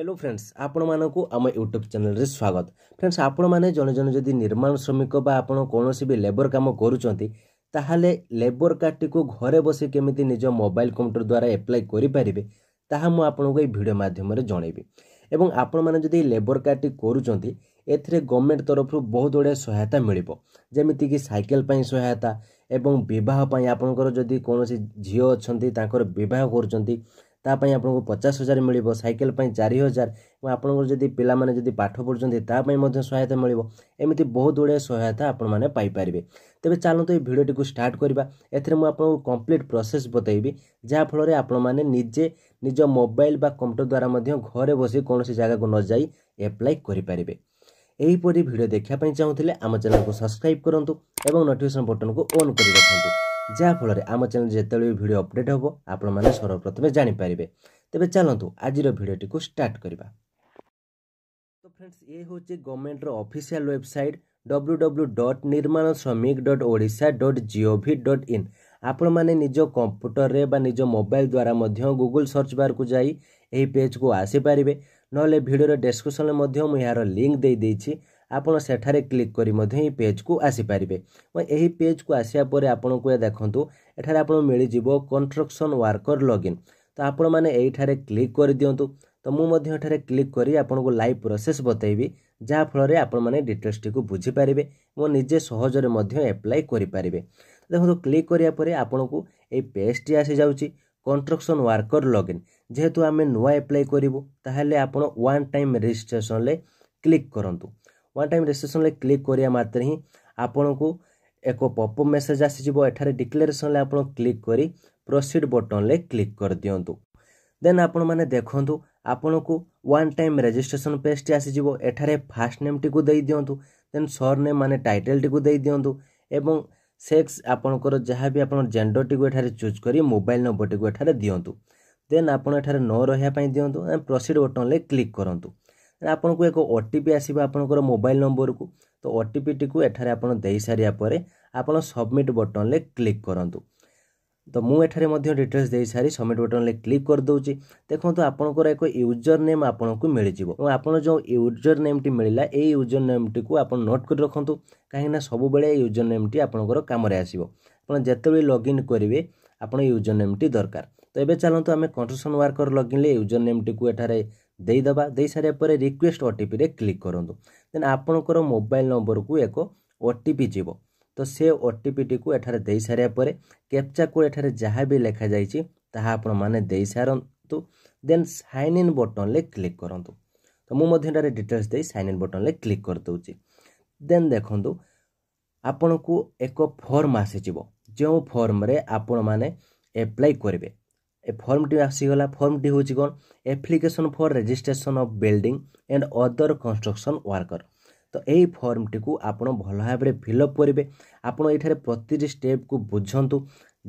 hello friends ଆପଣମାନଙ୍କୁ ଆମ YouTube ଚ୍ୟାନେଲରେ ସ୍ୱାଗତ ଫ୍ରେଣ୍ଡସ୍ ଆପଣମାନେ ଜଣେ ଜଣେ ଯଦି ନିର୍ମାଣ ଶ୍ରମିକ ବା ଆପଣ କୌଣସି ବି ଲେବର କାମ କରୁଛନ୍ତି ତାହେଲେ ଲେବର କାର୍ଡ଼ଟିକୁ ଘରେ ବସି କେମିତି ନିଜ ମୋବାଇଲ କମ୍ପ୍ୟୁଟର ଦ୍ୱାରା ଆପ୍ଲାଏ କରିପାରିବେ ତାହା ମୁଁ ଆପଣଙ୍କୁ ଏହି ଭିଡ଼ିଓ ମାଧ୍ୟମରେ ଜଣାଇବି ଏବଂ ଆପଣମାନେ ଯଦି ଲେବର କାର୍ଡ଼ଟି କରୁଛନ୍ତି ଏଥିରେ ଗଭର୍ଣ୍ଣମେଣ୍ଟ ତରଫରୁ ବହୁତ ଗୁଡ଼ିଏ ସହାୟତା ମିଳିବ ଯେମିତିକି ସାଇକେଲ ପାଇଁ ସହାୟତା ଏବଂ ବିବାହ ପାଇଁ ଆପଣଙ୍କର ଯଦି କୌଣସି ଝିଅ ଅଛନ୍ତି ତାଙ୍କର ବିବାହ କରୁଛନ୍ତି ତା ପାଇଁ ଆପଣଙ୍କୁ ପଚାଶ ହଜାର ମିଳିବ ସାଇକେଲ ପାଇଁ ଚାରି ହଜାର ଏବଂ ଆପଣଙ୍କର ଯଦି ପିଲାମାନେ ଯଦି ପାଠ ପଢ଼ୁଛନ୍ତି ତା ପାଇଁ ମଧ୍ୟ ସହାୟତା ମିଳିବ ଏମିତି ବହୁତ ଗୁଡ଼ିଏ ସହାୟତା ଆପଣମାନେ ପାଇପାରିବେ ତେବେ ଚାଲନ୍ତୁ ଏହି ଭିଡ଼ିଓଟିକୁ ଷ୍ଟାର୍ଟ କରିବା ଏଥିରେ ମୁଁ ଆପଣଙ୍କୁ କମ୍ପ୍ଲିଟ୍ ପ୍ରୋସେସ୍ ବତାଇବି ଯାହାଫଳରେ ଆପଣମାନେ ନିଜେ ନିଜ ମୋବାଇଲ୍ ବା କମ୍ପ୍ୟୁଟର ଦ୍ୱାରା ମଧ୍ୟ ଘରେ ବସି କୌଣସି ଜାଗାକୁ ନ ଯାଇ ଆପ୍ଲାଏ କରିପାରିବେ ଏହିପରି ଭିଡ଼ିଓ ଦେଖିବା ପାଇଁ ଚାହୁଁଥିଲେ ଆମ ଚ୍ୟାନେଲକୁ ସବସ୍କ୍ରାଇବ୍ କରନ୍ତୁ ଏବଂ ନୋଟିଫିକେସନ୍ ବଟନକୁ ଅନ୍ କରି ରଖନ୍ତୁ ଯାହାଫଳରେ ଆମ ଚ୍ୟାନେଲ ଯେତେବେଳେ ବି ଭିଡ଼ିଓ ଅପଡ଼େଟ୍ ହେବ ଆପଣମାନେ ସର୍ବପ୍ରଥମେ ଜାଣିପାରିବେ ତେବେ ଚାଲନ୍ତୁ ଆଜିର ଭିଡ଼ିଓଟିକୁ ଷ୍ଟାର୍ଟ କରିବା ତ ଫ୍ରେଣ୍ଡସ୍ ଏ ହେଉଛି ଗଭର୍ଣ୍ଣମେଣ୍ଟର official website W W dot ନିର୍ମାଣ ଶ୍ରମିକ dot Odisha dot GOV dot in ଆପଣମାନେ ନିଜ କମ୍ପ୍ୟୁଟରରେ ବା ନିଜ ମୋବାଇଲ ଦ୍ୱାରା ମଧ୍ୟ ଗୁଗୁଲ ସର୍ଚ୍ଚ ବାର୍କୁ ଯାଇ ଏହି ପେଜ୍କୁ ଆସିପାରିବେ ନହେଲେ ଭିଡ଼ିଓର ଡେସ୍କ୍ରିପସନ୍ରେ ମଧ୍ୟ ମୁଁ ଏହାର ଲିଙ୍କ୍ ଦେଇଦେଇଛି ଆପଣ ସେଠାରେ କ୍ଲିକ୍ କରି ମଧ୍ୟ ଏହି ପେଜ୍କୁ ଆସିପାରିବେ ଏବଂ ଏହି ପେଜ୍କୁ ଆସିବା ପରେ ଆପଣଙ୍କୁ ଦେଖନ୍ତୁ ଏଠାରେ ଆପଣଙ୍କୁ ମିଳିଯିବ କଣ୍ଟ୍ରକ୍ସନ୍ ୱାର୍କର ଲଗ୍ଇନ୍ ତ ଆପଣମାନେ ଏଇଠାରେ କ୍ଲିକ୍ କରିଦିଅନ୍ତୁ ତ ମୁଁ ମଧ୍ୟ ଏଠାରେ କ୍ଲିକ୍ କରି ଆପଣଙ୍କୁ ଲାଇଭ୍ ପ୍ରୋସେସ୍ ବତାଇବି ଯାହାଫଳରେ ଆପଣମାନେ ଡିଟେଲ୍ସଟିକୁ ବୁଝିପାରିବେ ଏବଂ ନିଜେ ସହଜରେ ମଧ୍ୟ ଆପ୍ଲାଏ କରିପାରିବେ ଦେଖନ୍ତୁ କ୍ଲିକ୍ କରିବା ପରେ ଆପଣଙ୍କୁ ଏଇ ପେଜ୍ଟି ଆସିଯାଉଛି କଣ୍ଟ୍ରକ୍ସନ୍ ୱାର୍କର ଲଗ୍ଇନ୍ ଯେହେତୁ ଆମେ ନୂଆ ଆପ୍ଲାଏ କରିବୁ ତାହେଲେ ଆପଣ ୱାନ୍ ଟାଇମ୍ ରେଜିଷ୍ଟ୍ରେସନ୍ରେ କ୍ଲିକ୍ କରନ୍ତୁ ୱାନ୍ ଟାଇମ୍ ରେଜିଷ୍ଟ୍ରେସନରେ କ୍ଲିକ୍ କରିବା ମାତ୍ରେ ହିଁ ଆପଣଙ୍କୁ ଏକ ପପ୍ ମେସେଜ୍ ଆସିଯିବ ଏଠାରେ ଡିକ୍ଲେରେସନରେ ଆପଣ କ୍ଲିକ୍ କରି ପ୍ରୋସିଡ୍ ବଟନ୍ରେ କ୍ଲିକ୍ କରିଦିଅନ୍ତୁ ଦେନ୍ ଆପଣମାନେ ଦେଖନ୍ତୁ ଆପଣଙ୍କୁ ୱାନ୍ ଟାଇମ୍ ରେଜିଷ୍ଟ୍ରେସନ ପେଜ୍ଟି ଆସିଯିବ ଏଠାରେ ଫାର୍ଷ୍ଟ ନେମ୍ଟିକୁ ଦେଇଦିଅନ୍ତୁ ଦେନ୍ ସର୍ ନେମ୍ ମାନେ ଟାଇଟେଲ୍ଟିକୁ ଦେଇଦିଅନ୍ତୁ ଏବଂ ସେକ୍ସ ଆପଣଙ୍କର ଯାହା ବି ଆପଣ ଜେଣ୍ଡର୍ଟିକୁ ଏଠାରେ ଚୁଜ୍ କରି ମୋବାଇଲ୍ ନମ୍ବରଟିକୁ ଏଠାରେ ଦିଅନ୍ତୁ ଦେନ୍ ଆପଣ ଏଠାରେ ନ ରହିବା ପାଇଁ ଦିଅନ୍ତୁ ପ୍ରୋସିଡ୍ ବଟନ୍ରେ କ୍ଲିକ୍ କରନ୍ତୁ ଆପଣଙ୍କୁ ଏକ ଓ ଟି ପି ଆସିବ ଆପଣଙ୍କର ମୋବାଇଲ୍ ନମ୍ବରକୁ ତ ଓ ଟି ପିଟିକୁ ଏଠାରେ ଆପଣ ଦେଇସାରିବା ପରେ ଆପଣ ସବମିଟ୍ ବଟନ୍ରେ କ୍ଲିକ୍ କରନ୍ତୁ ତ ମୁଁ ଏଠାରେ ମଧ୍ୟ ଡିଟେଲ୍ସ ଦେଇସାରି ସବମିଟ୍ ବଟନ୍ରେ କ୍ଲିକ୍ କରିଦେଉଛି ଦେଖନ୍ତୁ ଆପଣଙ୍କର ଏକ ୟୁଜର୍ ନେମ୍ ଆପଣଙ୍କୁ ମିଳିଯିବ ଏବଂ ଆପଣ ଯେଉଁ ୟୁଜର୍ ନେମ୍ଟି ମିଳିଲା ଏଇ ୟୁଜର୍ ନେମ୍ଟିକୁ ଆପଣ ନୋଟ୍ କରି ରଖନ୍ତୁ କାହିଁକିନା ସବୁବେଳେ ଏଇ ୟୁଜର୍ ନେମ୍ଟି ଆପଣଙ୍କର କାମରେ ଆସିବ ଆପଣ ଯେତେବେଳେ ଲଗ୍ଇନ୍ କରିବେ ଆପଣ ୟୁଜର୍ ନେମ୍ଟି ଦରକାର ତ ଏବେ ଚାଲନ୍ତୁ ଆମେ କଣ୍ଟ୍ରସନ୍ ୱାର୍କର ଲଗ୍ଇନ୍ରେ ୟୁଜର୍ ନେମ୍ଟିକୁ ଏଠାରେ ଦେଇଦେବା ଦେଇସାରିବା ପରେ ରିକ୍ୱେଷ୍ଟ ଓଟିପିରେ କ୍ଲିକ୍ କରନ୍ତୁ ଦେନ୍ ଆପଣଙ୍କର ମୋବାଇଲ୍ ନମ୍ବରକୁ ଏକ ଓ ଟି ପି ଯିବ ତ ସେ ଓଟିପିଟିକୁ ଏଠାରେ ଦେଇସାରିବା ପରେ କ୍ୟାପ୍ଚାକୁ ଏଠାରେ ଯାହା ବି ଲେଖାଯାଇଛି ତାହା ଆପଣମାନେ ଦେଇସାରନ୍ତୁ ଦେନ୍ ସାଇନ୍ ଇନ୍ ବଟନ୍ରେ କ୍ଲିକ୍ କରନ୍ତୁ ତ ମୁଁ ମଧ୍ୟ ଏଠାରେ ଡିଟେଲ୍ସ ଦେଇ ସାଇନ୍ ଇନ୍ ବଟନ୍ରେ କ୍ଲିକ୍ କରିଦେଉଛି ଦେନ୍ ଦେଖନ୍ତୁ ଆପଣଙ୍କୁ ଏକ ଫର୍ମ ଆସିଯିବ ଯେଉଁ ଫର୍ମରେ ଆପଣମାନେ ଆପ୍ଲାଏ କରିବେ ଏ ଫର୍ମଟି ଆସିଗଲା ଫର୍ମଟି ହେଉଛି କ'ଣ application for registration of building and other construction worker ତ ଏହି ଫର୍ମଟିକୁ ଆପଣ ଭଲ ଭାବରେ ଫିଲ୍ଅପ୍ କରିବେ ଆପଣ ଏଠାରେ ପ୍ରତିଟି ଷ୍ଟେପ୍କୁ ବୁଝନ୍ତୁ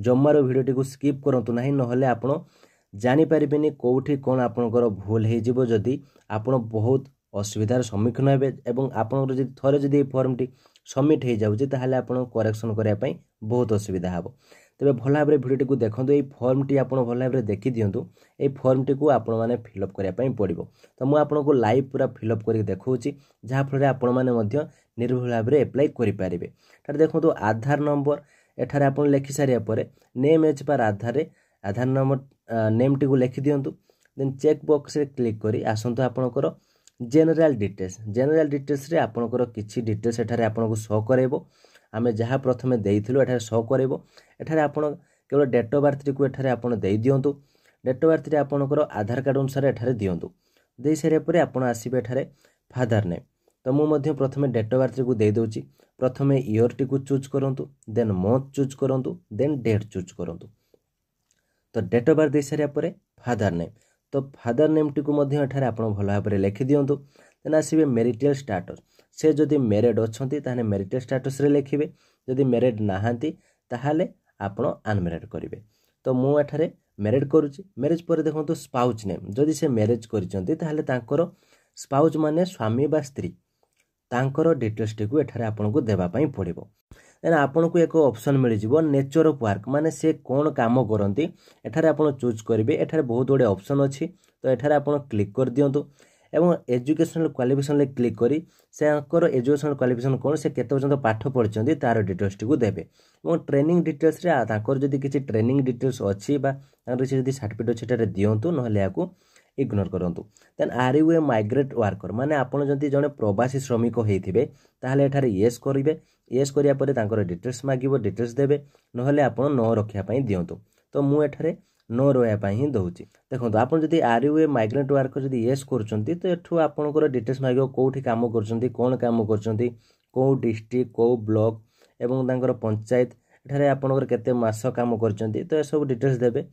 ଜମାର ଭିଡ଼ିଓଟିକୁ ସ୍କିପ୍ କରନ୍ତୁ ନାହିଁ ନହେଲେ ଆପଣ ଜାଣିପାରିବେନି କେଉଁଠି କ'ଣ ଆପଣଙ୍କର ଭୁଲ ହେଇଯିବ ଯଦି ଆପଣ ବହୁତ ଅସୁବିଧାର ସମ୍ମୁଖୀନ ହେବେ ଏବଂ ଆପଣଙ୍କର ଯଦି ଥରେ ଯଦି ଏହି ଫର୍ମଟି ସବମିଟ୍ ହେଇଯାଉଛି ତାହେଲେ ଆପଣ କରେକ୍ସନ୍ କରିବା ପାଇଁ ବହୁତ ଅସୁବିଧା ହେବ ତେବେ ଭଲ ଭାବରେ ଭିଡ଼ିଓଟିକୁ ଦେଖନ୍ତୁ ଏହି ଫର୍ମଟି ଆପଣ ଭଲ ଭାବରେ ଦେଖିଦିଅନ୍ତୁ ଏହି ଫର୍ମଟିକୁ ଆପଣମାନେ ଫିଲ୍ଅପ୍ କରିବା ପାଇଁ ପଡ଼ିବ ତ ମୁଁ ଆପଣଙ୍କୁ ଲାଇଭ୍ ପୁରା ଫିଲ୍ଅପ୍ କରିକି ଦେଖାଉଛି ଯାହାଫଳରେ ଆପଣମାନେ ମଧ୍ୟ ନିର୍ଭୁଲ ଭାବରେ ଆପ୍ଲାଏ କରିପାରିବେ ଏଠାରେ ଦେଖନ୍ତୁ ଆଧାର ନମ୍ବର ଏଠାରେ ଆପଣ ଲେଖିସାରିବା ପରେ ନେମ୍ ଏଚ୍ ପାର୍ ଆଧାରରେ ଆଧାର ନମ୍ବର ନେମ୍ଟିକୁ ଲେଖିଦିଅନ୍ତୁ ଦେନ୍ ଚେକ୍ ବକ୍ସରେ କ୍ଲିକ୍ କରି ଆସନ୍ତୁ ଆପଣଙ୍କର ଜେନେରାଲ୍ ଡିଟେଲ୍ସ ଜେନେରାଲ୍ ଡିଟେଲ୍ସରେ ଆପଣଙ୍କର କିଛି ଡିଟେଲ୍ସ ଏଠାରେ ଆପଣଙ୍କୁ ଶୋ କରାଇବ ଆମେ ଯାହା ପ୍ରଥମେ ଦେଇଥିଲୁ ଏଠାରେ ସୋ କରାଇବ ଏଠାରେ ଆପଣ କେବଳ ଡେଟ୍ ଅଫ୍ ବାର୍ଥଟିକୁ ଏଠାରେ ଆପଣ ଦେଇ ଦିଅନ୍ତୁ ଡେଟ୍ ଅଫ୍ ବାର୍ଥରେ ଆପଣଙ୍କର ଆଧାର କାର୍ଡ଼ ଅନୁସାରେ ଏଠାରେ ଦିଅନ୍ତୁ ଦେଇ ସାରିବା ପରେ ଆପଣ ଆସିବେ ଏଠାରେ ଫାଦର ନେମ୍ ତ ମୁଁ ମଧ୍ୟ ପ୍ରଥମେ ଡେଟ୍ ଅଫ୍ ବାର୍ଥଟିକୁ ଦେଉଛି ପ୍ରଥମେ ଇୟର୍ଟିକୁ ଚୁଜ୍ କରନ୍ତୁ ଦେନ୍ ମନ୍ଥ ଚୁଜ୍ କରନ୍ତୁ ଦେନ୍ ଡେଟ୍ ଚୁଜ୍ କରନ୍ତୁ ତ ଡେଟ୍ ଅଫ୍ ବାର୍ଥ ଦେଇସାରିବା ପରେ ଫାଦର ନେମ୍ ତ ଫାଦର ନେମ୍ଟିକୁ ମଧ୍ୟ ଏଠାରେ ଆପଣ ଭଲ ଭାବରେ ଲେଖି ଦିଅନ୍ତୁ ଦେନ୍ ଆସିବେ ମେରିଟିଆଲ୍ ଷ୍ଟାଟସ୍ ସେ ଯଦି ମ୍ୟାରେଡ଼୍ ଅଛନ୍ତି ତାହେଲେ ମ୍ୟାରିଟାଲ୍ ଷ୍ଟାଟସ୍ରେ ଲେଖିବେ ଯଦି ମ୍ୟାରେଡ଼୍ ନାହାନ୍ତି ତାହେଲେ ଆପଣ ଅନମ୍ୟାରେଡ଼୍ କରିବେ ତ ମୁଁ ଏଠାରେ ମ୍ୟାରେଡ଼୍ କରୁଛି ମ୍ୟାରେଜ୍ ପରେ ଦେଖନ୍ତୁ ସ୍ପାଉଜ୍ ନେମ୍ ଯଦି ସେ ମ୍ୟାରେଜ୍ କରିଛନ୍ତି ତାହେଲେ ତାଙ୍କର ସ୍ପାଉଜ୍ ମାନେ ସ୍ୱାମୀ ବା ସ୍ତ୍ରୀ ତାଙ୍କର ଡିଟେଲ୍ସଟିକୁ ଏଠାରେ ଆପଣଙ୍କୁ ଦେବା ପାଇଁ ପଡ଼ିବ ଦେନ୍ ଆପଣଙ୍କୁ ଏକ ଅପସନ୍ ମିଳିଯିବ ନେଚର୍ ଅଫ୍ ୱାର୍କ ମାନେ ସେ କ'ଣ କାମ କରନ୍ତି ଏଠାରେ ଆପଣ ଚୁଜ୍ କରିବେ ଏଠାରେ ବହୁତ ଗୁଡ଼ିଏ ଅପସନ୍ ଅଛି ତ ଏଠାରେ ଆପଣ କ୍ଲିକ୍ କରିଦିଅନ୍ତୁ ଏବଂ ଏଜୁକେସନାଲ୍ କ୍ୱାଲିଫିକେସନ୍ରେ କ୍ଲିକ୍ କରି ସେଙ୍କର ଏଜୁକେସନାଲ୍ କ୍ୱାଲିଫିକେସନ୍ କ'ଣ ସେ କେତେ ପର୍ଯ୍ୟନ୍ତ ପାଠ ପଢ଼ିଛନ୍ତି ତା'ର ଡିଟେଲ୍ସଟିକୁ ଦେବେ ଏବଂ ଟ୍ରେନିଂ ଡିଟେଲ୍ସରେ ତାଙ୍କର ଯଦି କିଛି ଟ୍ରେନିଂ ଡିଟେଲ୍ସ ଅଛି ବା ତାଙ୍କର କିଛି ଯଦି ସାର୍ଟିଫିକେଟ୍ ଅଛି ସେଠାରେ ଦିଅନ୍ତୁ ନହେଲେ ଏହାକୁ ଇଗ୍ନୋର କରନ୍ତୁ then are you a migrate worker ମାନେ ଆପଣ ଯଦି ଜଣେ ପ୍ରବାସୀ ଶ୍ରମିକ ହେଇଥିବେ ତାହେଲେ ଏଠାରେ ୟେସ୍ କରିବେ ୟେସ୍ କରିବା ପରେ ତାଙ୍କର ଡିଟେଲ୍ସ ମାଗିବ ଡିଟେଲ୍ସ ଦେବେ ନହେଲେ ଆପଣ ନ ରଖିବା ପାଇଁ ଦିଅନ୍ତୁ ତ ମୁଁ ଏଠାରେ ନ ରହିବା ପାଇଁ ହିଁ ଦେଉଛି ଦେଖନ୍ତୁ ଆପଣ ଯଦି are you a migrant worker ଯଦି ୟେସ୍ କରୁଛନ୍ତି ତ ଏଠୁ ଆପଣଙ୍କର ଡିଟେଲ୍ସ ମାଗିବ କେଉଁଠି କାମ କରୁଛନ୍ତି କ'ଣ କାମ କରୁଛନ୍ତି କେଉଁ ଡିଷ୍ଟ୍ରିକ୍ଟ କେଉଁ ବ୍ଲକ୍ ଏବଂ ତାଙ୍କର ପଞ୍ଚାୟତ ଏଠାରେ ଆପଣଙ୍କର କେତେ ମାସ କାମ କରିଛନ୍ତି ତ ଏସବୁ ଡିଟେଲ୍ସ ଦେବେ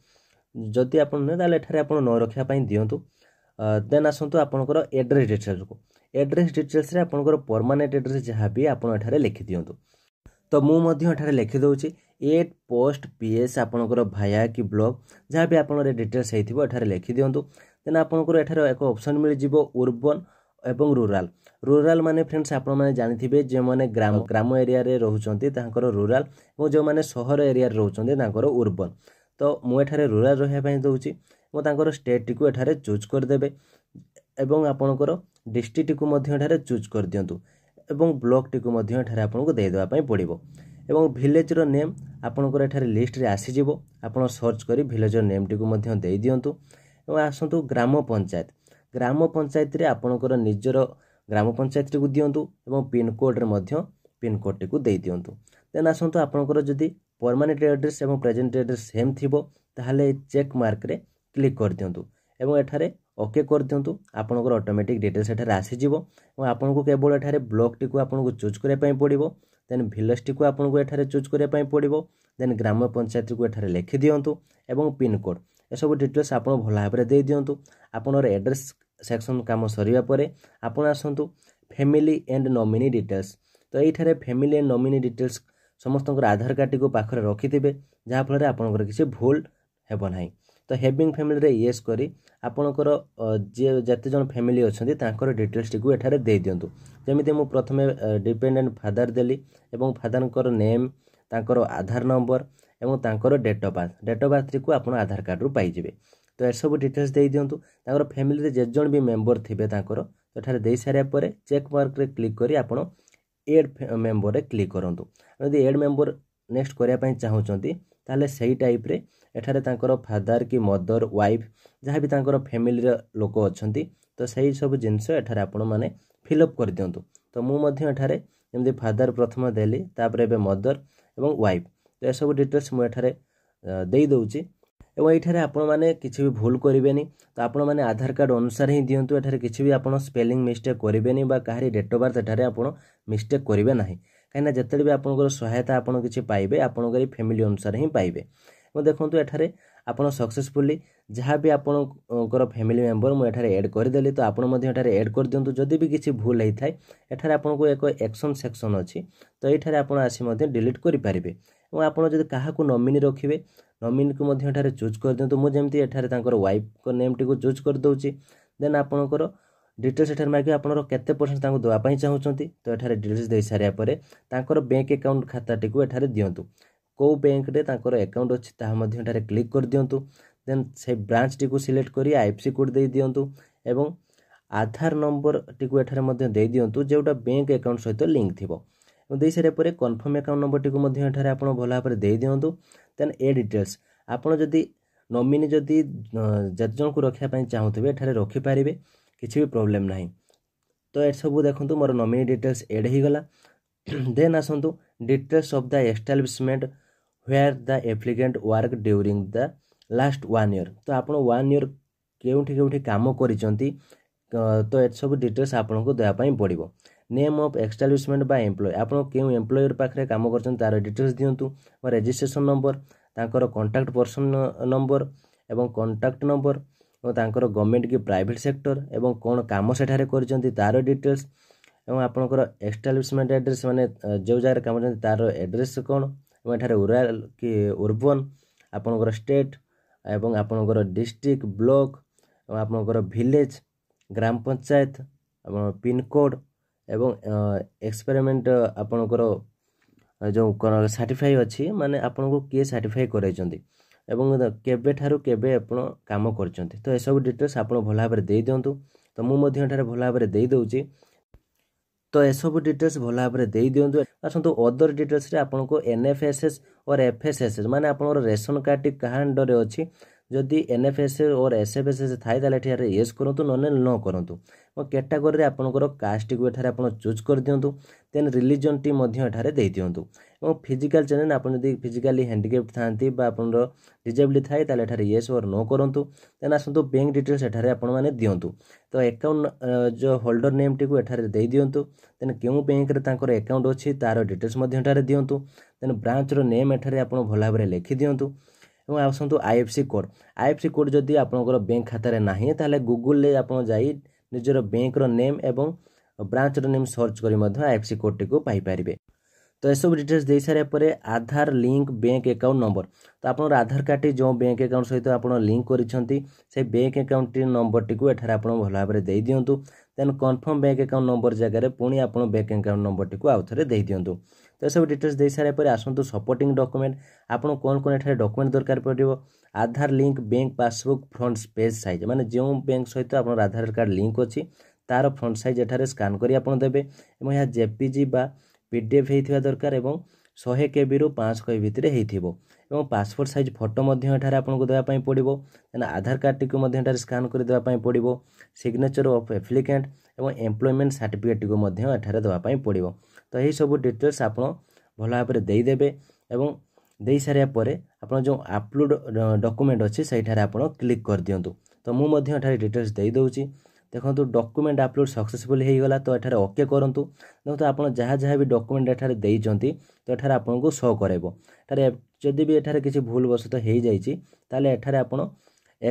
ଯଦି ଆପଣ ନୁହେଁ ତାହେଲେ ଏଠାରେ ଆପଣ ନ ରଖିବା ପାଇଁ ଦିଅନ୍ତୁ ଦେନ୍ ଆସନ୍ତୁ ଆପଣଙ୍କର ଆଡ୍ରେସ୍ ଡିଟେଲ୍ସକୁ ଆଡ୍ରେସ୍ ଡିଟେଲ୍ସରେ ଆପଣଙ୍କର ପରମାନେଣ୍ଟ ଆଡ୍ରେସ୍ ଯାହା ବି ଆପଣ ଏଠାରେ ଲେଖିଦିଅନ୍ତୁ ତ ମୁଁ ମଧ୍ୟ ଏଠାରେ ଲେଖିଦେଉଛି ଏଟ୍ ପୋଷ୍ଟ ପି ଏସ୍ ଆପଣଙ୍କର ଭାୟା କି ବ୍ଲଗ୍ ଯାହା ବି ଆପଣଙ୍କର ଡିଟେଲ୍ସ ହେଇଥିବ ଏଠାରେ ଲେଖିଦିଅନ୍ତୁ ଦେନ୍ ଆପଣଙ୍କର ଏଠାରେ ଏକ ଅପସନ୍ ମିଳିଯିବ ଉର୍ବନ୍ ଏବଂ ରୁରାଲ୍ ରୁରାଲ୍ ମାନେ ଫ୍ରେଣ୍ଡସ୍ ଆପଣମାନେ ଜାଣିଥିବେ ଯେଉଁମାନେ ଗ୍ରାମ ଗ୍ରାମ ଏରିଆରେ ରହୁଛନ୍ତି ତାଙ୍କର ରୁରାଲ୍ ଏବଂ ଯେଉଁମାନେ ସହର ଏରିଆରେ ରହୁଛନ୍ତି ତାଙ୍କର ଉର୍ବନ୍ ତ ମୁଁ ଏଠାରେ ରୁରାଲ୍ ରହିବା ପାଇଁ ଦେଉଛି ଏବଂ ତାଙ୍କର ଷ୍ଟେଟ୍ଟିକୁ ଏଠାରେ ଚୁଜ୍ କରିଦେବେ ଏବଂ ଆପଣଙ୍କର ଡିଷ୍ଟ୍ରିକ୍ଟକୁ ମଧ୍ୟ ଏଠାରେ ଚୁଜ୍ କରିଦିଅନ୍ତୁ ଏବଂ ବ୍ଲକ୍ଟିକୁ ମଧ୍ୟ ଏଠାରେ ଆପଣଙ୍କୁ ଦେଇଦେବା ପାଇଁ ପଡ଼ିବ ଏବଂ ଭିଲେଜ୍ର ନେମ୍ ଆପଣଙ୍କର ଏଠାରେ ଲିଷ୍ଟରେ ଆସିଯିବ ଆପଣ ସର୍ଚ୍ଚ କରି ଭିଲେଜ୍ର ନେମ୍ଟିକୁ ମଧ୍ୟ ଦେଇଦିଅନ୍ତୁ ଏବଂ ଆସନ୍ତୁ ଗ୍ରାମ ପଞ୍ଚାୟତ ଗ୍ରାମ ପଞ୍ଚାୟତରେ ଆପଣଙ୍କର ନିଜର ଗ୍ରାମ ପଞ୍ଚାୟତଟିକୁ ଦିଅନ୍ତୁ ଏବଂ ପିନ୍କୋଡ଼ରେ ମଧ୍ୟ ପିନ୍କୋଡ଼ଟିକୁ ଦେଇଦିଅନ୍ତୁ ଦେନ୍ ଆସନ୍ତୁ ଆପଣଙ୍କର ଯଦି ପର୍ମାନେଣ୍ଟ ଆଡ୍ରେସ୍ ଏବଂ ପ୍ରେଜେଣ୍ଟ ଆଡ୍ରେସ୍ ସେମ୍ ଥିବ ତାହେଲେ ଚେକ୍ ମାର୍କରେ କ୍ଲିକ୍ କରିଦିଅନ୍ତୁ ଏବଂ ଏଠାରେ ଓକେ କରିଦିଅନ୍ତୁ ଆପଣଙ୍କର ଅଟୋମେଟିକ୍ ଡିଟେଲ୍ସ ଏଠାରେ ଆସିଯିବ ଏବଂ ଆପଣଙ୍କୁ କେବଳ ଏଠାରେ ବ୍ଲକ୍ଟିକୁ ଆପଣଙ୍କୁ ଚୁଜ୍ କରିବା ପାଇଁ ପଡ଼ିବ ଦେନ୍ ଭିଲେଜ୍ଟିକୁ ଆପଣଙ୍କୁ ଏଠାରେ ଚୁଜ୍ କରିବା ପାଇଁ ପଡ଼ିବ ଦେନ୍ ଗ୍ରାମ ପଞ୍ଚାୟତକୁ ଏଠାରେ ଲେଖିଦିଅନ୍ତୁ ଏବଂ ପିନ୍କୋଡ଼୍ ଏସବୁ ଡିଟେଲ୍ସ ଆପଣ ଭଲ ଭାବରେ ଦେଇଦିଅନ୍ତୁ ଆପଣଙ୍କର ଆଡ୍ରେସ୍ ସେକ୍ସନ୍ କାମ ସରିବା ପରେ ଆପଣ ଆସନ୍ତୁ ଫ୍ୟାମିଲି ଆଣ୍ଡ ନମିନି ଡିଟେଲ୍ସ ତ ଏଇଠାରେ ଫ୍ୟାମିଲି ଆଣ୍ଡ ନମିନି ଡିଟେଲ୍ସ ସମସ୍ତଙ୍କର ଆଧାର କାର୍ଡ଼ଟିକୁ ପାଖରେ ରଖିଥିବେ ଯାହାଫଳରେ ଆପଣଙ୍କର କିଛି ଭୁଲ ହେବ ନାହିଁ ତ ହେଭିଙ୍ଗ ଫ୍ୟାମିଲିରେ ୟେସ୍ କରି ଆପଣଙ୍କର ଯିଏ ଯେତେ ଜଣ ଫ୍ୟାମିଲି ଅଛନ୍ତି ତାଙ୍କର ଡିଟେଲ୍ସଟିକୁ ଏଠାରେ ଦେଇଦିଅନ୍ତୁ ଯେମିତି ମୁଁ ପ୍ରଥମେ ଡିପେଣ୍ଡେଣ୍ଟ ଫାଦର ଦେଲି ଏବଂ ଫାଦରଙ୍କର ନେମ୍ ତାଙ୍କର ଆଧାର ନମ୍ବର ଏବଂ ତାଙ୍କର date of birth date of ବାର୍ଥଟିକୁ ଆପଣ ଆଧାର କାର୍ଡ଼ରୁ ପାଇଯିବେ ତ ଏସବୁ ଡିଟେଲ୍ସ ଦେଇଦିଅନ୍ତୁ ତାଙ୍କର ଫ୍ୟାମିଲିରେ ଯେ ଜଣ ବି ମେମ୍ବର ଥିବେ ତାଙ୍କର ଏଠାରେ ଦେଇସାରିବା ପରେ ଚେକ୍ ମାର୍କରେ କ୍ଲିକ୍ କରି ଆପଣ ଏଡ଼୍ ମେମ୍ବରରେ କ୍ଲିକ୍ କରନ୍ତୁ ଯଦି ଏଡ଼୍ ମେମ୍ବର ନେକ୍ସଟ କରିବା ପାଇଁ ଚାହୁଁଛନ୍ତି ତାହେଲେ ସେଇ ଟାଇପ୍ରେ ଏଠାରେ ତାଙ୍କର ଫାଦର କି ମଦର ୱାଇଫ୍ ଯାହା ବି ତାଙ୍କର ଫ୍ୟାମିଲିର ଲୋକ ଅଛନ୍ତି ତ ସେଇ ସବୁ ଜିନିଷ ଏଠାରେ ଆପଣମାନେ ଫିଲଅପ୍ କରିଦିଅନ୍ତୁ ତ ମୁଁ ମଧ୍ୟ ଏଠାରେ ଯେମିତି ଫାଦର ପ୍ରଥମ ଦେଲି ତାପରେ ଏବେ ମଦର ଏବଂ ୱାଇଫ୍ ତ ଏସବୁ ଡିଟେଲ୍ସ ମୁଁ ଏଠାରେ ଦେଇଦେଉଛି ଏବଂ ଏଠାରେ ଆପଣମାନେ କିଛି ବି ଭୁଲ କରିବେନି ତ ଆପଣମାନେ ଆଧାର କାର୍ଡ଼ ଅନୁସାରେ ହିଁ ଦିଅନ୍ତୁ ଏଠାରେ କିଛି ବି ଆପଣ ସ୍ପେଲିଂ ମିଷ୍ଟେକ୍ କରିବେନି ବା କାହାରି ଡେଟ୍ ଅଫ୍ ବାର୍ଥ ଏଠାରେ ଆପଣ ମିଷ୍ଟେକ୍ କରିବେ ନାହିଁ କାହିଁକିନା ଯେତେବେଳେ ବି ଆପଣଙ୍କର ସହାୟତା ଆପଣ କିଛି ପାଇବେ ଆପଣଙ୍କର ଏଇ ଫ୍ୟାମିଲି ଅନୁସାରେ ହିଁ ପାଇବେ ଏବଂ ଦେଖନ୍ତୁ ଏଠାରେ ଆପଣ ସକ୍ସେସଫୁଲି ଯାହା ବି ଆପଣଙ୍କର ଫ୍ୟାମିଲି ମେମ୍ବର ମୁଁ ଏଠାରେ ଏଡ଼୍ କରିଦେଲି ତ ଆପଣ ମଧ୍ୟ ଏଠାରେ ଏଡ଼୍ କରିଦିଅନ୍ତୁ ଯଦି ବି କିଛି ଭୁଲ ହୋଇଥାଏ ଏଠାରେ ଆପଣଙ୍କୁ ଏକ ଏକ୍ସନ୍ ସେକ୍ସନ୍ ଅଛି ତ ଏଇଠାରେ ଆପଣ ଆସି ମଧ୍ୟ ଡିଲିଟ୍ କରିପାରିବେ ଏବଂ ଆପଣ ଯଦି କାହାକୁ ନମିନି ରଖିବେ ନମିନିକୁ ମଧ୍ୟ ଏଠାରେ ଚୁଜ୍ କରିଦିଅନ୍ତୁ ମୁଁ ଯେମିତି ଏଠାରେ ତାଙ୍କର ୱାଇଫ୍ଙ୍କ ନେମ୍ଟିକୁ ଚୁଜ୍ କରିଦେଉଛି ଦେନ୍ ଆପଣଙ୍କର ଡିଟେଲ୍ସ ଏଠାରେ ମାଗିବେ ଆପଣଙ୍କର କେତେ ପରସେଣ୍ଟ ତାଙ୍କୁ ଦେବା ପାଇଁ ଚାହୁଁଛନ୍ତି ତ ଏଠାରେ ଡିଟେଲ୍ସ ଦେଇସାରିବା ପରେ ତାଙ୍କର ବ୍ୟାଙ୍କ ଆକାଉଣ୍ଟ ଖାତାଟିକୁ ଏଠାରେ ଦିଅନ୍ତୁ କେଉଁ ବ୍ୟାଙ୍କରେ ତାଙ୍କର ଆକାଉଣ୍ଟ ଅଛି ତାହା ମଧ୍ୟ ଏଠାରେ କ୍ଲିକ୍ କରିଦିଅନ୍ତୁ ଦେନ୍ ସେ ବ୍ରାଞ୍ଚଟିକୁ ସିଲେକ୍ଟ କରି ଆଇଏଫ୍ସି କୋଡ଼୍ ଦେଇଦିଅନ୍ତୁ ଏବଂ ଆଧାର ନମ୍ବରଟିକୁ ଏଠାରେ ମଧ୍ୟ ଦେଇଦିଅନ୍ତୁ ଯେଉଁଟା ବ୍ୟାଙ୍କ ଆକାଉଣ୍ଟ ସହିତ ଲିଙ୍କ୍ ଥିବ ଏବଂ ଦେଇସାରିବା ପରେ କନଫର୍ମ ଆକାଉଣ୍ଟ ନମ୍ବରଟିକୁ ମଧ୍ୟ ଏଠାରେ ଆପଣ ଭଲ ଭାବରେ ଦେଇଦିଅନ୍ତୁ ଦେନ୍ ଏ ଡିଟେଲ୍ସ ଆପଣ ଯଦି ନମିନି ଯଦି ଯେତେ ଜଣଙ୍କୁ ରଖିବା ପାଇଁ ଚାହୁଁଥିବେ ଏଠାରେ ରଖିପାରିବେ କିଛି ବି ପ୍ରୋବ୍ଲେମ୍ ନାହିଁ ତ ଏସବୁ ଦେଖନ୍ତୁ ମୋର ନମିନି ଡିଟେଲ୍ସ ଏଡ଼୍ ହୋଇଗଲା ଦେନ୍ ଆସନ୍ତୁ details of the establishment where the applicant work during the last one year ତ ଆପଣ ୱାନ୍ ଇୟର୍ କେଉଁଠି କେଉଁଠି କାମ କରିଛନ୍ତି ତ ଏସବୁ ଡିଟେଲ୍ସ ଆପଣଙ୍କୁ ଦେବା ପାଇଁ ପଡ଼ିବ ନେମ୍ ଅଫ୍ ଏଷ୍ଟାବ୍ଲିଶମେଣ୍ଟ ବା ଏମ୍ପ୍ଲୟ ଆପଣ କେଉଁ ଏମ୍ପ୍ଲୟର ପାଖରେ କାମ କରିଛନ୍ତି ତା'ର ଡିଟେଲ୍ସ ଦିଅନ୍ତୁ ରେଜିଷ୍ଟ୍ରେସନ୍ ନମ୍ବର ତାଙ୍କର କଣ୍ଟାକ୍ଟ ପର୍ସନ୍ ନମ୍ବର ଏବଂ କଣ୍ଟାକ୍ଟ ନମ୍ବର ଓ ତାଙ୍କର ଗଭର୍ଣ୍ଣମେଣ୍ଟ କି ପ୍ରାଇଭେଟ୍ ସେକ୍ଟର ଏବଂ କ'ଣ କାମ ସେଠାରେ କରିଛନ୍ତି ତା'ର ଡିଟେଲ୍ସ ଏବଂ ଆପଣଙ୍କର ଏଷ୍ଟାବ୍ଲିଶମେଣ୍ଟ ଆଡ଼୍ରେସ୍ ମାନେ ଯେଉଁ ଜାଗାରେ କାମ କରୁଛନ୍ତି ତା'ର ଆଡ଼୍ରେସ୍ କ'ଣ ଏବଂ ଏଠାରେ ରୁରାଲ୍ କି ଉର୍ବନ ଆପଣଙ୍କର ଷ୍ଟେଟ୍ ଏବଂ ଆପଣଙ୍କର ଡିଷ୍ଟ୍ରିକ୍ଟ ବ୍ଲକ୍ ଏବଂ ଆପଣଙ୍କର ଭିଲେଜ୍ ଗ୍ରାମ ପଞ୍ଚାୟତ ଏବଂ ପିନ୍କୋଡ଼୍ ଏବଂ ଏକ୍ସପେରିମେଣ୍ଟ ଆପଣଙ୍କର ଯେଉଁ ସାର୍ଟିଫାଇ ଅଛି ମାନେ ଆପଣଙ୍କୁ କିଏ ସାର୍ଟିଫାଇ କରାଇଛନ୍ତି ଏବଂ କେବେଠାରୁ କେବେ ଆପଣ କାମ କରିଛନ୍ତି ତ ଏସବୁ ଡିଟେଲ୍ସ ଆପଣ ଭଲ ଭାବରେ ଦେଇଦିଅନ୍ତୁ ତ ମୁଁ ମଧ୍ୟ ଏଠାରେ ଭଲ ଭାବରେ ଦେଇଦେଉଛି ତ ଏସବୁ ଡିଟେଲ୍ସ ଭଲ ଭାବରେ ଦେଇଦିଅନ୍ତୁ ଆସନ୍ତୁ ଅଦର ଡିଟେଲ୍ସରେ ଆପଣଙ୍କୁ N F S S or F S S ମାନେ ଆପଣଙ୍କର ରେସନ୍ କାର୍ଡ଼ଟି କାହା ଅଣ୍ଡରରେ ଅଛି ଯଦି N F S or S F S S ଥାଏ ତାହେଲେ ଏଠାରେ ୟେସ୍ କରନ୍ତୁ ନହେଲେ ନ କରନ୍ତୁ ଏବଂ କ୍ୟାଟାଗୋରୀରେ ଆପଣଙ୍କର କାଷ୍ଟଟିକୁ ଏଠାରେ ଆପଣ ଚୁଜ୍ କରିଦିଅନ୍ତୁ ଦେନ୍ ରିଲିଜନ୍ଟି ମଧ୍ୟ ଏଠାରେ ଦେଇଦିଅନ୍ତୁ এবং ফিজিক্যাল চ্যানেল ଆପଣ ଯଦି ଫିଜିକାଲି ହ୍ୟାଣ୍ଡିକ୍ୟାପ୍ ଥାଆନ୍ତି ବା ଆପଣଙ୍କର ଡିଜେବିଲିଟି ଥାଏ ତାହେଲେ ଏଠାରେ ୟେସ୍ ଓର୍ ନୋ କରନ୍ତୁ ଦେନ୍ ଆସନ୍ତୁ ବ୍ୟାଙ୍କ ଡିଟେଲ୍ସ ଏଠାରେ ଆପଣମାନେ ଦିଅନ୍ତୁ ତ ଆକାଉଣ୍ଟ ଯେଉଁ ହୋଲ୍ଡର ନେମ୍ଟିକୁ ଏଠାରେ ଦେଇଦିଅନ୍ତୁ ଦେନ୍ କେଉଁ ବ୍ୟାଙ୍କରେ ତାଙ୍କର ଆକାଉଣ୍ଟ ଅଛି ତା'ର ଡିଟେଲ୍ସ ମଧ୍ୟ ଏଠାରେ ଦିଅନ୍ତୁ ଦେନ୍ ବ୍ରାଞ୍ଚର ନେମ୍ ଏଠାରେ ଆପଣ ଭଲ ଭାବରେ ଲେଖିଦିଅନ୍ତୁ ଏବଂ ଆସନ୍ତୁ I F C code I F C code ଯଦି ଆପଣଙ୍କର ବ୍ୟାଙ୍କ ଖାତାରେ ନାହିଁ ତାହେଲେ ଗୁଗୁଲରେ ଆପଣ ଯାଇ ନିଜର ବ୍ୟାଙ୍କର ନେମ୍ ଏବଂ ବ୍ରାଞ୍ଚର ନେମ୍ ସର୍ଚ୍ଚ କରି ମଧ୍ୟ ଆଇ ଏଫ୍ ସି କୋଡ଼୍ଟିକୁ ପାଇପାରିବେ ତ ଏସବୁ ଡିଟେଲ୍ସ ଦେଇସାରିବା ପରେ Aadhaar link bank account number ତ ଆପଣଙ୍କର ଆଧାର କାର୍ଡ଼ଟି ଯେଉଁ ବ୍ୟାଙ୍କ ଆକାଉଣ୍ଟ ସହିତ ଆପଣ ଲିଙ୍କ କରିଛନ୍ତି ସେ ବ୍ୟାଙ୍କ ଆକାଉଣ୍ଟଟି ନମ୍ବରଟିକୁ ଏଠାରେ ଆପଣ ଭଲ ଭାବରେ ଦେଇଦିଅନ୍ତୁ then confirm bank account number ଜାଗାରେ ପୁଣି ଆପଣ ବ୍ୟାଙ୍କ ଆକାଉଣ୍ଟ ନମ୍ବରଟିକୁ ଆଉ ଥରେ ଦେଇଦିଅନ୍ତୁ ତ ଏସବୁ ଡିଟେଲ୍ସ ଦେଇସାରିବା ପରେ ଆସନ୍ତୁ ସପୋର୍ଟିଂ ଡକୁମେଣ୍ଟ ଆପଣ କ'ଣ କ'ଣ ଏଠାରେ ଡକୁମେଣ୍ଟ ଦରକାର ପଡ଼ିବ Aadhaar link bank passbook front page size ମାନେ ଯେଉଁ ବ୍ୟାଙ୍କ ସହିତ ଆପଣଙ୍କର ଆଧାର କାର୍ଡ଼ ଲିଙ୍କ ଅଛି ତା'ର ଫ୍ରଣ୍ଟ ସାଇଜ୍ ଏଠାରେ ସ୍କାନ୍ କରି ଆପଣ ଦେବେ ଏବଂ ଏହା ଜେପିଜି ବା ପି ଡି ଏଫ୍ ହେଇଥିବା ଦରକାର ଏବଂ ଶହେ କେବିରୁ ପାଞ୍ଚଶହ କେବି ଭିତରେ ହେଇଥିବ ଏବଂ ପାସପୋର୍ଟ ସାଇଜ୍ ଫଟୋ ମଧ୍ୟ ଏଠାରେ ଆପଣଙ୍କୁ ଦେବା ପାଇଁ ପଡ଼ିବ ଦେନ୍ ଆଧାର କାର୍ଡ଼ଟିକୁ ମଧ୍ୟ ଏଠାରେ ସ୍କାନ୍ କରିଦେବା ପାଇଁ ପଡ଼ିବ ସିଗ୍ନେଚର୍ ଅଫ୍ ଆପ୍ଲିକାଣ୍ଟ ଏବଂ ଏମ୍ପ୍ଲୟମେଣ୍ଟ ସାର୍ଟିଫିକେଟ୍ଟିକୁ ମଧ୍ୟ ଏଠାରେ ଦେବା ପାଇଁ ପଡ଼ିବ ତ ଏହିସବୁ ଡିଟେଲ୍ସ ଆପଣ ଭଲ ଭାବରେ ଦେଇଦେବେ ଏବଂ ଦେଇସାରିବା ପରେ ଆପଣ ଯେଉଁ ଆପଲୋଡ଼ ଡକୁମେଣ୍ଟ ଅଛି ସେଇଠାରେ ଆପଣ କ୍ଲିକ୍ କରିଦିଅନ୍ତୁ ତ ମୁଁ ମଧ୍ୟ ଏଠାରେ ଡିଟେଲ୍ସ ଦେଇଦେଉଛି ଦେଖନ୍ତୁ ଡକୁମେଣ୍ଟ ଅପଲୋଡ଼ ସକ୍ସେସଫୁଲ୍ ହୋଇଗଲା ତ ଏଠାରେ ଓକେ କରନ୍ତୁ ଦେଖନ୍ତୁ ଆପଣ ଯାହା ଯାହା ବି ଡକୁମେଣ୍ଟ ଏଠାରେ ଦେଇଛନ୍ତି ତ ଏଠାରେ ଆପଣଙ୍କୁ ଶୋ କରାଇବ ଏଠାରେ ଯଦି ବି ଏଠାରେ କିଛି ଭୁଲବଶତଃ ହୋଇଯାଇଛି ତାହେଲେ ଏଠାରେ ଆପଣ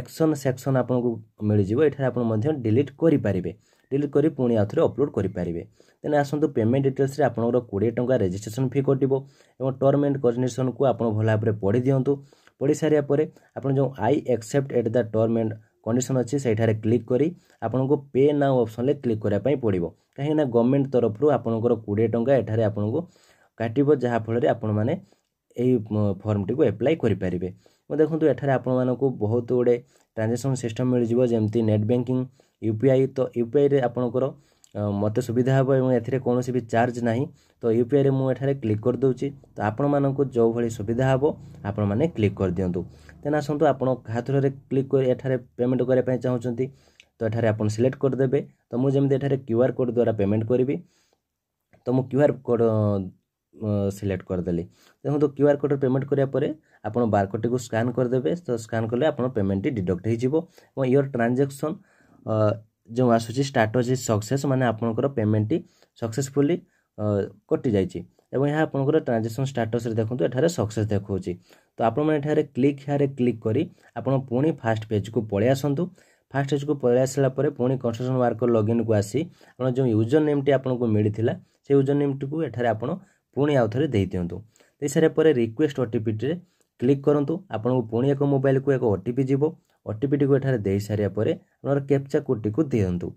ଏକ୍ସନ୍ ସେକ୍ସନ୍ ଆପଣଙ୍କୁ ମିଳିଯିବ ଏଠାରେ ଆପଣ ମଧ୍ୟ ଡିଲିଟ୍ କରିପାରିବେ ଡିଲିଟ୍ କରି ପୁଣି ଆଉଥରେ ଅପଲୋଡ଼ କରିପାରିବେ ଦେନ୍ ଆସନ୍ତୁ ପେମେଣ୍ଟ ଡିଟେଲ୍ସରେ ଆପଣଙ୍କର କୋଡ଼ିଏ ଟଙ୍କା ରେଜିଷ୍ଟ୍ରେସନ୍ ଫି କଟିବ ଏବଂ ଟର୍ମ ଆଣ୍ଡ କଣ୍ଡିସନ୍କୁ ଆପଣ ଭଲ ଭାବରେ ପଢ଼ି ଦିଅନ୍ତୁ ପଢ଼ି ସାରିବା ପରେ ଆପଣ ଯେଉଁ I accept at the term and condition ଅଛି ସେଇଠାରେ କ୍ଲିକ୍ କରି ଆପଣଙ୍କୁ ପେ ନାଓ ଅପସନ୍ରେ କ୍ଲିକ୍ କରିବା ପାଇଁ ପଡ଼ିବ କାହିଁକିନା ଗଭର୍ଣ୍ଣମେଣ୍ଟ ତରଫରୁ ଆପଣଙ୍କର କୋଡ଼ିଏ ଟଙ୍କା ଏଠାରେ ଆପଣଙ୍କୁ କାଟିବ ଯାହାଫଳରେ ଆପଣମାନେ ଏହି ଫର୍ମଟିକୁ ଆପ୍ଲାଏ କରିପାରିବେ ମୁଁ ଦେଖନ୍ତୁ ଏଠାରେ ଆପଣମାନଙ୍କୁ ବହୁତ ଗୁଡ଼ିଏ ଟ୍ରାଞ୍ଜାକ୍ସନ୍ ସିଷ୍ଟମ୍ ମିଳିଯିବ ଯେମିତି net banking U P I ତ ୟୁପିଆଇରେ ଆପଣଙ୍କର ମୋତେ ସୁବିଧା ହେବ ଏବଂ ଏଥିରେ କୌଣସି ବି ଚାର୍ଜ ନାହିଁ ତ ୟୁ ପି ଆଇରେ ମୁଁ ଏଠାରେ କ୍ଲିକ୍ କରିଦେଉଛି ତ ଆପଣମାନଙ୍କୁ ଯେଉଁଭଳି ସୁବିଧା ହେବ ଆପଣମାନେ କ୍ଲିକ୍ କରିଦିଅନ୍ତୁ ତେଣୁ ଆସନ୍ତୁ ଆପଣ ହାତରେ କ୍ଲିକ୍ କରି ଏଠାରେ ପେମେଣ୍ଟ କରିବା ପାଇଁ ଚାହୁଁଛନ୍ତି ତ ଏଠାରେ ଆପଣ ସିଲେକ୍ଟ କରିଦେବେ ତ ମୁଁ ଯେମିତି ଏଠାରେ କ୍ୟୁ ଆର୍ କୋଡ଼୍ ଦ୍ୱାରା ପେମେଣ୍ଟ କରିବି ତ ମୁଁ କ୍ୟୁ ଆର୍ କୋଡ଼୍ ସିଲେକ୍ଟ କରିଦେଲି ଦେଖନ୍ତୁ କ୍ୟୁ ଆର୍ କୋଡ଼୍ରେ ପେମେଣ୍ଟ କରିବା ପରେ ଆପଣ ବାରକୋଡ଼୍ଟିକୁ ସ୍କାନ୍ କରିଦେବେ ତ ସ୍କାନ୍ କଲେ ଆପଣ ପେମେଣ୍ଟଟି ଡିଡକ୍ଟ ହୋଇଯିବ ଏବଂ ଇୟର୍ ଟ୍ରାଞ୍ଜାକ୍ସନ୍ ଯେଉଁ ଆସୁଛି ଷ୍ଟାଟସ୍ ଇଜ୍ ସକ୍ସେସ୍ ମାନେ ଆପଣଙ୍କର ପେମେଣ୍ଟଟି ସକ୍ସେସଫୁଲି କଟିଯାଇଛି ଏବଂ ଏହା ଆପଣଙ୍କର ଟ୍ରାଞ୍ଜାକ୍ସନ୍ ଷ୍ଟାଟସ୍ରେ ଦେଖନ୍ତୁ ଏଠାରେ ସକ୍ସେସ୍ ଦେଖାଉଛି ତ ଆପଣମାନେ ଏଠାରେ କ୍ଲିକ୍ ହେୟାରେ କ୍ଲିକ୍ କରି ଆପଣ ପୁଣି ଫାଷ୍ଟ ପେଜ୍କୁ ପଳାଇ ଆସନ୍ତୁ ଫାଷ୍ଟ ପେଜ୍କୁ ପଳାଇ ଆସିଲା ପରେ ପୁଣି କନଷ୍ଟ୍ରକ୍ସନ୍ ୱାର୍କର୍ ଲଗ୍ଇନ୍କୁ ଆସି ଆପଣ ଯେଉଁ ୟୁଜର୍ ନେମ୍ଟି ଆପଣଙ୍କୁ ମିଳିଥିଲା ସେ ୟୁଜର୍ ନେମ୍ଟିକୁ ଏଠାରେ ଆପଣ ପୁଣି ଆଉ ଥରେ ଦେଇଦିଅନ୍ତୁ ଦେଇସାରିବା ପରେ ରିକ୍ୱେଷ୍ଟ ଓଟିପିଟିରେ କ୍ଲିକ୍ କରନ୍ତୁ ଆପଣଙ୍କୁ ପୁଣି ଏକ ମୋବାଇଲ୍କୁ ଏକ ଓ ଟି ପି ଯିବ ଓଟିପିଟିକୁ ଏଠାରେ ଦେଇ ସାରିବା ପରେ ଆପଣଙ୍କର କେପ୍ଚା କୋଟିକୁ ଦିଅନ୍ତୁ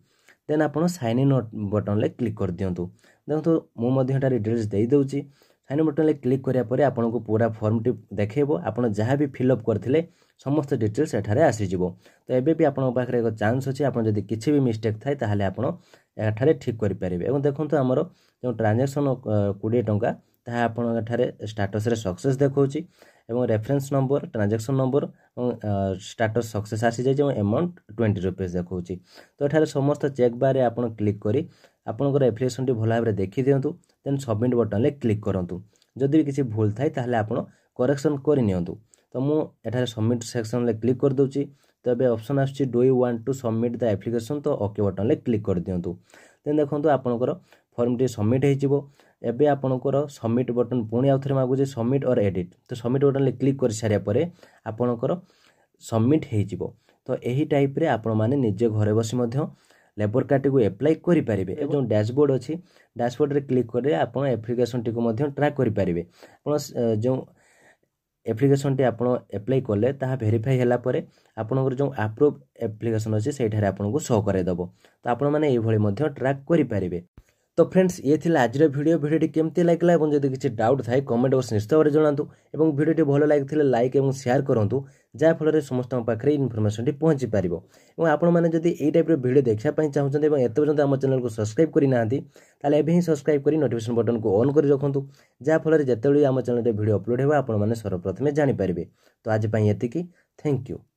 ଦେନ୍ ଆପଣ ସାଇନ୍ ଇନ୍ ବଟନ୍ରେ କ୍ଲିକ୍ କରିଦିଅନ୍ତୁ ଦେଖନ୍ତୁ ମୁଁ ମଧ୍ୟ ଏଠାରେ ଡିଟେଲ୍ସ ଦେଇଦେଉଛି ସାଇନ୍ ବଟନ୍ରେ କ୍ଲିକ୍ କରିବା ପରେ ଆପଣଙ୍କୁ ପୁରା ଫର୍ମଟି ଦେଖାଇବ ଆପଣ ଯାହା ବି ଫିଲ୍ଅପ୍ କରିଥିଲେ ସମସ୍ତ ଡିଟେଲ୍ସ ଏଠାରେ ଆସିଯିବ ତ ଏବେ ବି ଆପଣଙ୍କ ପାଖରେ ଏକ ଚାନ୍ସ ଅଛି ଆପଣ ଯଦି କିଛି ବି ମିଷ୍ଟେକ୍ ଥାଏ ତାହେଲେ ଆପଣ ଏଠାରେ ଠିକ୍ କରିପାରିବେ ଏବଂ ଦେଖନ୍ତୁ ଆମର ଯେଉଁ ଟ୍ରାଞ୍ଜାକ୍ସନ୍ କୋଡ଼ିଏ ଟଙ୍କା ତାହା ଆପଣ ଏଠାରେ ଷ୍ଟାଟସ୍ରେ ସକ୍ସେସ୍ ଦେଖାଉଛି এবং রেফরেন্স নম্বর ট্রানজাকশন নম্বর এবং স্টাটস सक्सेस ଆସିଯାଇଛି ଏବଂ ଆମାଉଣ୍ଟ ଟ୍ୱେଣ୍ଟି ରୁପିଜ୍ ଦେଖାଉଛି ତ ଏଠାରେ ସମସ୍ତ ଚେକ୍ ବାରେ ଆପଣ କ୍ଲିକ୍ କରି ଆପଣଙ୍କର ଆପ୍ଲିକେସନ୍ଟି ଭଲ ଭାବରେ ଦେଖିଦିଅନ୍ତୁ ଦେନ୍ ସବମିଟ୍ ବଟନ୍ରେ କ୍ଲିକ୍ କରନ୍ତୁ ଯଦି ବି କିଛି ଭୁଲ ଥାଏ ତାହେଲେ ଆପଣ କରେକ୍ସନ୍ କରିନିଅନ୍ତୁ ତ ମୁଁ ଏଠାରେ ସବମିଟ୍ ସେକ୍ସନ୍ରେ କ୍ଲିକ୍ କରିଦେଉଛି ତ ଏବେ ଅପସନ୍ ଆସୁଛି do you want to submit the application ତ ଓକେ ବଟନ୍ରେ କ୍ଲିକ୍ କରିଦିଅନ୍ତୁ ଦେନ୍ ଦେଖନ୍ତୁ ଆପଣଙ୍କର ଫର୍ମଟି ସବମିଟ୍ ହୋଇଯିବ ଏବେ ଆପଣଙ୍କର ସବମିଟ୍ ବଟନ୍ ପୁଣି ଆଉ ଥରେ ମାଗୁଛି ସବମିଟ୍ ଅର୍ ଏଡ଼ିଟ୍ ତ ସବମିଟ୍ ବଟନ୍ରେ କ୍ଲିକ୍ କରିସାରିବା ପରେ ଆପଣଙ୍କର ସବମିଟ୍ ହୋଇଯିବ ତ ଏହି ଟାଇପ୍ରେ ଆପଣମାନେ ନିଜେ ଘରେ ବସି ମଧ୍ୟ ଲେବର୍ କାର୍ଡ଼ଟିକୁ ଆପ୍ଲାଏ କରିପାରିବେ ଏବଂ ଯେଉଁ ଡ୍ୟାସ୍ବୋର୍ଡ଼ ଅଛି ଡ୍ୟାସ୍ବୋର୍ଡ଼ରେ କ୍ଲିକ୍ କରିଲେ ଆପଣ ଆପ୍ଲିକେସନ୍ଟିକୁ ମଧ୍ୟ ଟ୍ରାକ୍ କରିପାରିବେ ଆପଣ ଯେଉଁ ଆପ୍ଲିକେସନ୍ଟି ଆପଣ ଆପ୍ଲାଏ କଲେ ତାହା ଭେରିଫାଇ ହେଲା ପରେ ଆପଣଙ୍କର ଯେଉଁ ଆପ୍ରୁଭ୍ ଆପ୍ଲିକେସନ୍ ଅଛି ସେଇଠାରେ ଆପଣଙ୍କୁ ସୋ କରାଇଦେବ ତ ଆପଣମାନେ ଏଇଭଳି ମଧ୍ୟ ଟ୍ରାକ୍ କରିପାରିବେ তো ফ্রেন্ডস ইয়ে লা আজির ভিডিও ভিডিওটি কেমতি লাগিলা এবং যদি কিছু ডাউট থাকে কমেন্ট বক্স নিশ্চিত ভাবে জনাতু এবং ভিডিওটি ভালো লাগিলে লাইক এবং সেয়ার করতু ଯାହାଫଳରେ ସମସ୍ତଙ୍କ ପାଖରେ ଇନଫର୍ମେସନଟି ପହଞ୍ଚି ପାରିବ ଏବଂ ଆପଣମାନେ ଯଦି ଏଇ ଟାଇପ୍ର ଭିଡ଼ିଓ ଦେଖିବା ପାଇଁ ଚାହୁଁଛନ୍ତି ଏବଂ ଏତେ ପର୍ଯ୍ୟନ୍ତ ଆମ ଚ୍ୟାନେଲକୁ ସବସ୍କ୍ରାଇବ୍ କରିନାହାନ୍ତି ତାହେଲେ ଏବେ ହିଁ ସବସ୍କ୍ରାଇବ୍ କରି ନୋଟିଫିକେସନ୍ ବଟନ୍କୁ ଅନ୍ କରି ରଖନ୍ତୁ ଯାହାଫଳରେ ଯେତେବେଳେ ଆମ ଚ୍ୟାନେଲରେ ଭିଡ଼ିଓ ଅପଲୋଡ଼ ହେବ ଆପଣମାନେ ସର୍ବପ୍ରଥମେ ଜାଣିପାରିବେ ତ ଆଜି ପାଇଁ ଏତିକି ଥ୍ୟାଙ୍କ ୟୁ